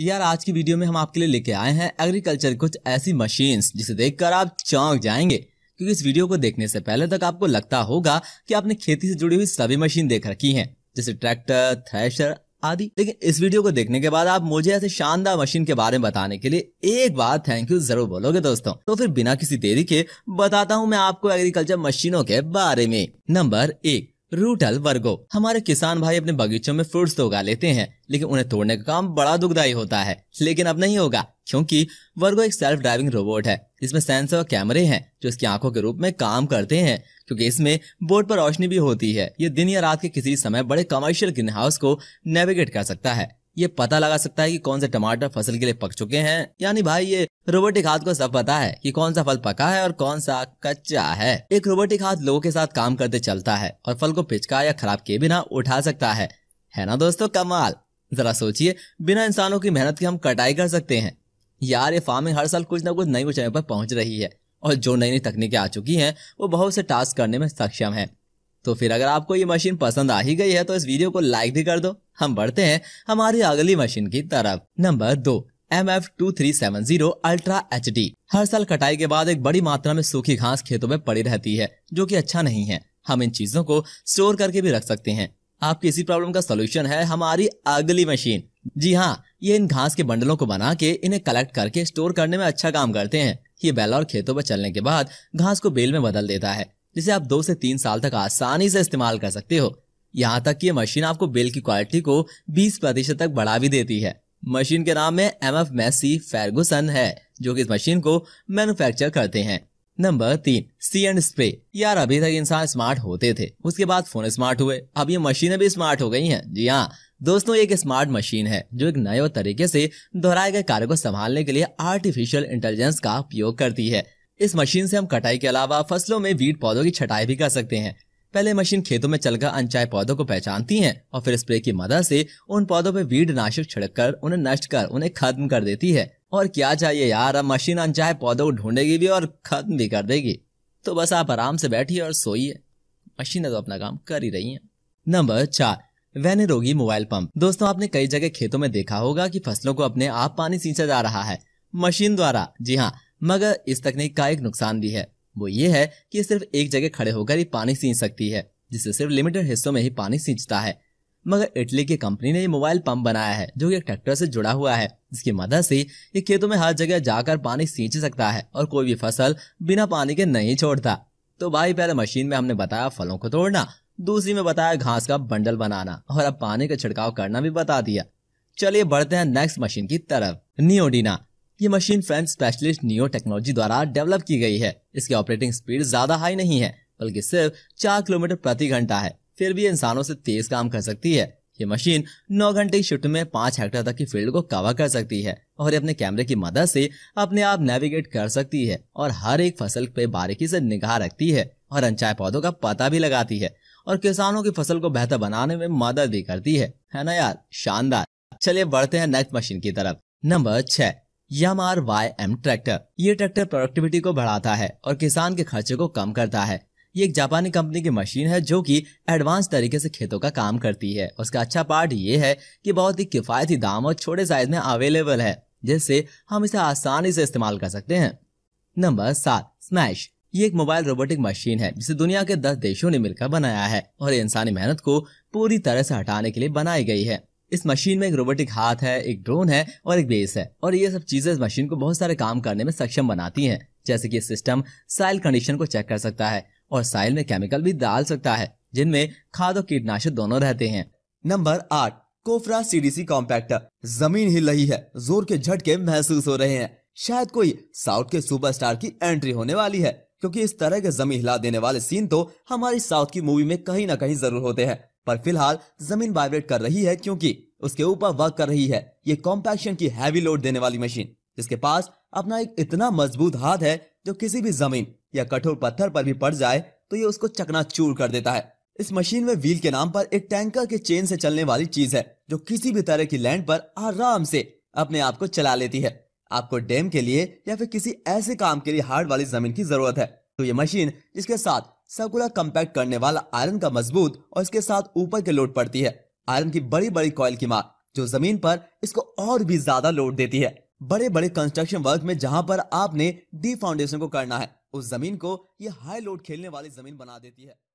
यार आज की वीडियो में हम आपके लिए लेके आए हैं एग्रीकल्चर कुछ ऐसी मशीन्स जिसे देखकर आप चौंक जाएंगे क्योंकि इस वीडियो को देखने से पहले तक आपको लगता होगा कि आपने खेती से जुड़ी हुई सभी मशीन देख रखी हैं जैसे ट्रैक्टर थ्रेशर आदि लेकिन इस वीडियो को देखने के बाद आप मुझे ऐसे शानदार मशीन के बारे में बताने के लिए एक बार थैंक यू जरूर बोलोगे दोस्तों तो फिर बिना किसी देरी के बताता हूँ मैं आपको एग्रीकल्चर मशीनों के बारे में नंबर एक रूटल वर्गो हमारे किसान भाई अपने बगीचों में फ्रूट्स तो उगा लेते हैं लेकिन उन्हें तोड़ने का काम बड़ा दुखदायी होता है लेकिन अब नहीं होगा क्योंकि वर्गो एक सेल्फ ड्राइविंग रोबोट है जिसमें सेंसर और कैमरे हैं जो इसकी आंखों के रूप में काम करते हैं क्योंकि इसमें बोर्ड पर रोशनी भी होती है ये दिन या रात के किसी समय बड़े कमर्शियल ग्रीन हाउस को नेविगेट कर सकता है ये पता लगा सकता है कि कौन से टमाटर फसल के लिए पक चुके हैं यानी भाई ये रोबोटिक हाथ को सब पता है कि कौन सा फल पका है और कौन सा कच्चा है एक रोबोटिक हाथ लोगों के साथ काम करते चलता है और फल को पिचका या खराब के बिना उठा सकता है है ना दोस्तों कमाल जरा सोचिए बिना इंसानों की मेहनत के हम कटाई कर सकते हैं यार ये फार्मिंग हर साल कुछ ना कुछ नई ऊंचाई पर पहुंच रही है और जो नई नई तकनीकें आ चुकी हैं वो बहुत से टास्क करने में सक्षम है तो फिर अगर आपको ये मशीन पसंद आ ही गई है तो इस वीडियो को लाइक भी कर दो हम बढ़ते हैं हमारी अगली मशीन की तरफ नंबर दो M F two three seven zero ultra H D हर साल कटाई के बाद एक बड़ी मात्रा में सूखी घास खेतों में पड़ी रहती है जो कि अच्छा नहीं है हम इन चीजों को स्टोर करके भी रख सकते हैं आपकी इसी प्रॉब्लम का सोल्यूशन है हमारी अगली मशीन जी हाँ ये इन घास के बंडलों को बना के इन्हें कलेक्ट करके स्टोर करने में अच्छा काम करते हैं ये बैल और खेतों पर चलने के बाद घास को बेल में बदल देता है जिसे आप दो से तीन साल तक आसानी से इस्तेमाल कर सकते हो यहाँ तक कि ये मशीन आपको बिल की क्वालिटी को 20 प्रतिशत तक बढ़ा भी देती है मशीन के नाम में एम एफ मैसी फेरगुसन है जो कि इस मशीन को मैन्युफैक्चर करते हैं नंबर तीन सी एंड स्प्रे यार अभी तक इंसान स्मार्ट होते थे उसके बाद फोन स्मार्ट हुए अब ये मशीनें भी स्मार्ट हो गई हैं जी हाँ दोस्तों एक स्मार्ट मशीन है जो एक नए तरीके से दोहराए गए कार्य को संभालने के लिए आर्टिफिशियल इंटेलिजेंस का उपयोग करती है इस मशीन से हम कटाई के अलावा फसलों में वीट पौधों की छटाई भी कर सकते हैं पहले मशीन खेतों में चलकर अनचाय पौधों को पहचानती है और फिर स्प्रे की मदद से उन पौधों पर वीट नाशक छिड़क कर उन्हें नष्ट कर उन्हें खत्म कर देती है और क्या चाहिए यार अब मशीन अनचाय पौधों को ढूंढेगी भी और खत्म भी कर देगी तो बस आप आराम से बैठिए और सोइए मशीनें तो अपना काम कर ही रही है नंबर चार रोगी मोबाइल पंप दोस्तों आपने कई जगह खेतों में देखा होगा कि फसलों को अपने आप पानी सींचा जा रहा है मशीन द्वारा जी हाँ मगर इस तकनीक का एक नुकसान भी है वो ये है कि सिर्फ एक जगह खड़े होकर ही पानी सींच सकती है जिससे सिर्फ लिमिटेड हिस्सों में ही पानी सींचता है मगर इटली की कंपनी ने ये मोबाइल पंप बनाया है जो कि एक ट्रैक्टर से जुड़ा हुआ है जिसकी मदद से ये खेतों में हर जगह जाकर पानी सींच सकता है और कोई भी फसल बिना पानी के नहीं छोड़ता तो भाई पहले मशीन में हमने बताया फलों को तोड़ना दूसरी में बताया घास का बंडल बनाना और अब पानी का छिड़काव करना भी बता दिया चलिए बढ़ते हैं नेक्स्ट मशीन की तरफ नियोडिना ये machine frame specialist neo technology द्वारा डेवलप की गई है इसकी ऑपरेटिंग स्पीड ज्यादा हाई नहीं है बल्कि सिर्फ चार किलोमीटर प्रति घंटा है फिर भी इंसानों से तेज काम कर सकती है ये मशीन 9 घंटे की शिफ्ट में 5 हेक्टेयर तक की फील्ड को कवर कर सकती है और अपने कैमरे की मदद से अपने आप नेविगेट कर सकती है और हर एक फसल पे बारीकी से निगाह रखती है और अनचाय पौधों का पता भी लगाती है और किसानों की फसल को बेहतर बनाने में मदद भी करती है है ना यार शानदार चलिए बढ़ते हैं नेक्स्ट मशीन की तरफ नंबर छह M R Y M tractor ये ट्रैक्टर प्रोडक्टिविटी को बढ़ाता है और किसान के खर्चे को कम करता है ये एक जापानी कंपनी की मशीन है जो कि एडवांस तरीके से खेतों का काम करती है उसका अच्छा पार्ट ये है कि बहुत ही किफायती दाम और छोटे साइज में अवेलेबल है जिससे हम इसे आसानी से इस्तेमाल कर सकते हैं नंबर सात स्मैश ये एक मोबाइल रोबोटिक मशीन है जिसे दुनिया के दस देशों ने मिलकर बनाया है और इंसानी मेहनत को पूरी तरह से हटाने के लिए बनाई गई है इस मशीन में एक रोबोटिक हाथ है एक ड्रोन है और एक बेस है और ये सब चीजें इस मशीन को बहुत सारे काम करने में सक्षम बनाती हैं जैसे कि सिस्टम साइल कंडीशन को चेक कर सकता है और साइल में केमिकल भी डाल सकता है जिनमें खाद और कीटनाशक दोनों रहते हैं नंबर आठ कोफरा सीडीसी कॉम्पैक्टर जमीन हिल रही है जोर के झटके महसूस हो रहे हैं शायद कोई साउथ के सुपरस्टार की एंट्री होने वाली है क्योंकि इस तरह के जमीन हिला देने वाले सीन तो हमारी साउथ की मूवी में कहीं ना कहीं जरूर होते हैं पर फिलहाल जमीन वाइब्रेट कर रही है क्योंकि उसके ऊपर वर्क कर रही है ये कॉम्पैक्शन की हैवी लोड देने वाली मशीन जिसके पास अपना एक इतना मजबूत हाथ है जो किसी भी जमीन या कठोर पत्थर पर भी पड़ जाए तो ये उसको चकनाचूर कर देता है इस मशीन में व्हील के नाम पर एक टैंकर के चेन से चलने वाली चीज है जो किसी भी तरह की लैंड पर आराम से अपने आप को चला लेती है आपको डैम के लिए या फिर किसी ऐसे काम के लिए हार्ड वाली जमीन की जरूरत है तो ये मशीन जिसके साथ सर्कुलर कंपैक्ट करने वाला आयरन का मजबूत और इसके साथ ऊपर के लोड पड़ती है आयरन की बड़ी बड़ी कॉयल की मार जो जमीन पर इसको और भी ज्यादा लोड देती है बड़े बड़े कंस्ट्रक्शन वर्क में जहाँ पर आपने डी फाउंडेशन को करना है उस जमीन को ये हाई लोड खेलने वाली जमीन बना देती है